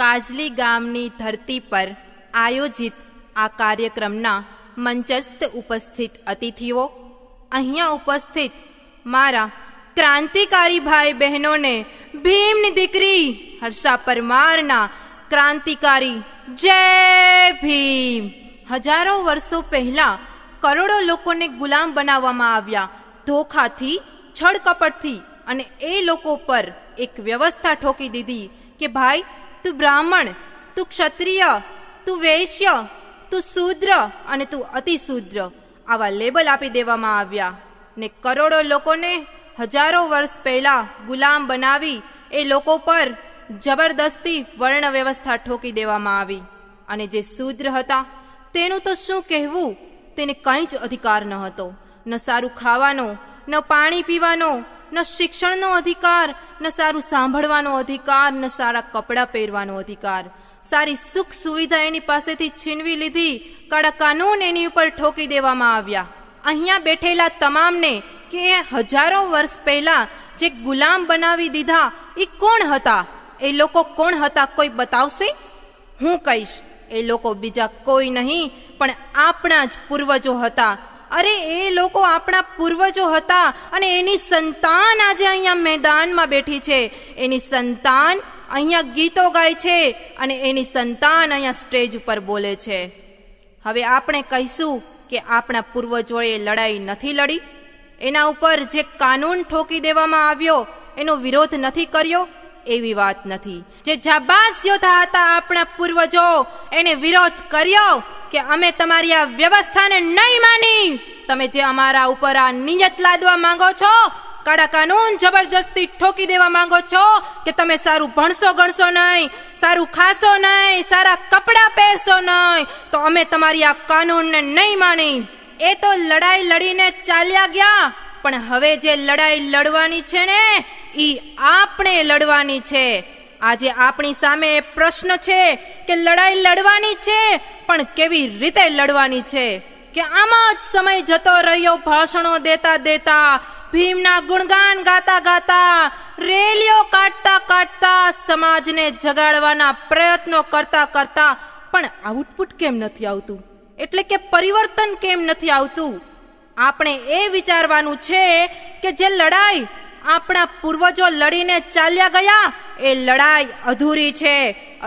કાજલી ગામની ધરતી પર આયોજિત આ કાર્યક્રમના મંચસ્થ ઉપસ્થિત અતિથિઓ અહીંયા ઉપસ્થિત મારા ક્રાંતિકારી ભાઈ બહેનોને ભીમની દીકરી હર્ષા પરમારના ક્રાંતિકારી જય ભીમ હજારો વર્ષો પહેલા કરોડો લોકોને ગુલામ બનાવવામાં આવ્યા ધોખાથી છળકપટથી અને એ લોકો પર એક વ્યવસ્થા ઠોકી દીધી કે ભાઈ તું બ્રાહ્મણ તું ક્ષત્રિય તું વૈશ્ય તું શૂદ્ર અને તું અતિશૂદ્ર આવા લેબલ આપી દેવામાં આવ્યા ને કરોડો લોકોને હજારો વર્ષ પહેલાં ગુલામ બનાવી એ લોકો પર જબરદસ્તી વર્ણ વ્યવસ્થા ઠોકી દેવામાં આવી અને જે શૂદ્ર હતા તેનું તો શું કહેવું તેને કંઈ જ અધિકાર ન હતો ન સારું ખાવાનો ન પાણી પીવાનો ન શિક્ષણનો અધિકાર ન સારું સાંભળવાનો અધિકાર ન સારા કપડાં પહેરવાનો અધિકાર સારી સુખ સુવિધા એની પાસેથી છીનવી લીધી કડા કાનૂન એની ઉપર ઠોકી દેવામાં આવ્યા અહીંયા બેઠેલા તમામને કે હજારો વર્ષ પહેલા જે ગુલામ બનાવી દીધા એ કોણ હતા એ લોકો કોણ હતા કોઈ બતાવશે હું કહીશ એ લોકો બીજા કોઈ નહીં પણ આપણા જ પૂર્વજો હતા અરે એ લોકો આપણા પૂર્વજો હતા અને એની સંતાન આજે અહીંયા મેદાનમાં બેઠી છે એની સંતાન અહીંયા ગીતો ગાય છે અને એની સંતાન અહીંયા સ્ટેજ ઉપર બોલે છે હવે આપણે કહીશું કે આપણા પૂર્વજોએ લડાઈ નથી લડી એના ઉપર જે કાનૂન ઠોકી દેવામાં આવ્યો એનો વિરોધ નથી કર્યો એવી વાત નથી જે જાબાસ યોદ્ધા હતા આપણા પૂર્વજો એને વિરોધ કર્યો કે અમે તમારી આ વ્યવસ્થાને નહીં માની તમે જે અમારા ઉપર આ નિયત લાદવા માંગો છો કડા કાનૂન જબરજસ્તી ઠોકી દેવા માંગો છો કે તમે સારું ભણશો ગણશો નહીં સારું ખાશો નહીં સારા કપડાં પહેરશો નહીં તો અમે તમારી આ કાનૂનને નહીં માની એ તો લડાઈ લડીને ચાલ્યા ગયા પણ હવે જે લડાઈ લડવાની છે ને એ આપણે લડવાની છે આજે આપણી સામે પ્રશ્ન છે કે લડાઈ લડવાની છે પણ કેવી રીતે લડવાની છે કે આમાં જ સમય જતો રહ્યો ભાષણો દેતા દેતા ભીમના ગુણગાન ગાતા ગાતા રેલીઓ કાઢતા કાઢતા સમાજને જગાડવાના પ્રયત્નો કરતા કરતા પણ આઉટપુટ કેમ નથી આવતું એટલે કે પરિવર્તન કેમ નથી આવતું આપણે એ વિચારવાનું છે કે જે લડાઈ આપણા પૂર્વજો લડીને ચાલ્યા ગયા એ લડાઈ અધૂરી છે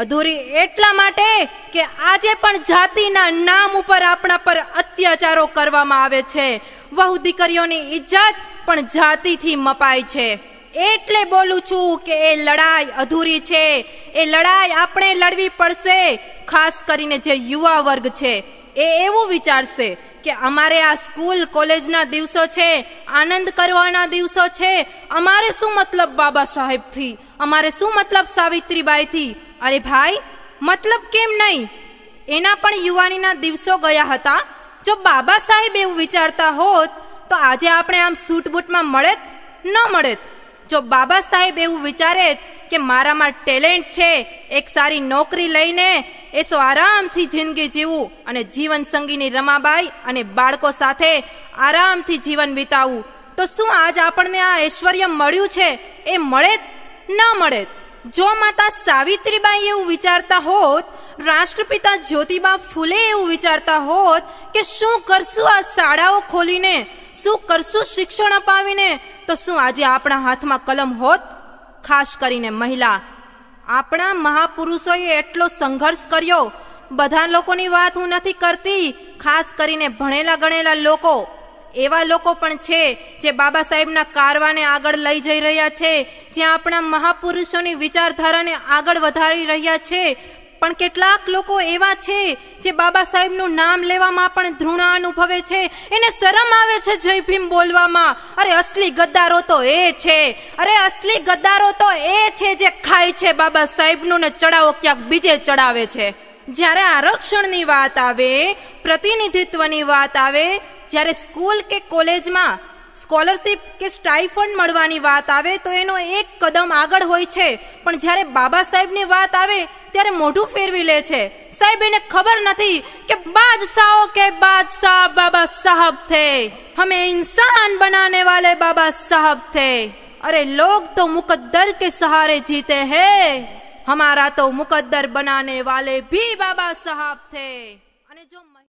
અધૂરી એટલા માટે કે આજે પણ જાતિના નામ ઉપર આપણા પર અત્યાચારો કરવામાં આવે છે વહુ દીકરીઓની ઇજ્જત પણ જાતિથી મપાય છે એટલે બોલું છું કે એ લડાઈ અધૂરી છે એ લડાઈ આપણે લડવી પડશે ખાસ કરીને જે યુવા વર્ગ છે એ એવું વિચારશે કે અમારે આ સ્કૂલ કોલેજના દિવસો છે આનંદ કરવાના દિવસો છે અમારે શું મતલબ બાબા સાહેબથી અમારે શું મતલબ સાવિત્રીબાઈથી અરે ભાઈ મતલબ કેમ નહીં એના પણ યુવાનીના દિવસો ગયા હતા જો બાબા સાહેબ એવું વિચારતા હોત તો આજે આપણે આમ સૂટબૂટમાં મળેત ન મળેત જો બાબા સાહેબ એવું વિચારે કે મારામાં ટેલેન્ટ છે એક સારી નોકરી લઈને એ સો આરામથી જિંદગી જીવવું અને જીવન સંગીની રમાબાઈ અને બાળકો સાથે આરામથી જીવન વિતાવવું તો શું આજ આપણને આ ઐશ્વર્ય મળ્યું છે એ મળે ન મળે જો માતા સાવિત્રીબાઈ એવું વિચારતા હોત રાષ્ટ્રપિતા જ્યોતિબા ફૂલે એવું વિચારતા હોત કે શું કરશું આ શાળાઓ ખોલીને શું કરશું શિક્ષણ અપાવીને તો શું આજે આપણા હાથમાં કલમ હોત ખાસ કરીને મહિલા આપણા મહાપુરુષોએ એટલો સંઘર્ષ કર્યો બધા લોકોની વાત હું નથી કરતી ખાસ કરીને ભણેલા ગણેલા લોકો એવા લોકો પણ છે જે બાબા સાહેબના કારવાને આગળ લઈ જઈ રહ્યા છે જ્યાં આપણા મહાપુરુષોની વિચારધારાને આગળ વધારી રહ્યા છે પણ કેટલાક લોકો એવા છે જે બાબા સાહેબનું નામ લેવામાં પણ ધૃણા અનુભવે છે એને શરમ આવે છે જય ભીમ બોલવામાં અરે અસલી ગદ્દારો તો એ છે અરે અસલી ગદ્દારો તો એ છે જે ખાય છે બાબા સાહેબનું ને ચડાવો ક્યાંક બીજે ચડાવે છે જ્યારે આરક્ષણની વાત આવે પ્રતિનિધિત્વની વાત આવે જ્યારે સ્કૂલ કે કોલેજમાં સ્કોલરશિપ કે સ્ટાઇફંડ મળવાની વાત આવે તો એનો એક કદમ આગળ હોય છે પણ જ્યારે બાબા સાહેબની વાત આવે ત્યારે મોઢું ફેરવી લે છે સાહેબને ખબર નથી કે બાદશાહો કે બાદશાહ બાબા સાહેબ تھے અમે انسان બનાવને વાલે બાબા સાહેબ تھے અરે લોગ તો મુકદ્દર કે સહારે જીતે હે ہمارا તો મુકદ્દર બનાને વાલે ભી બાબા સાહેબ تھے અને જો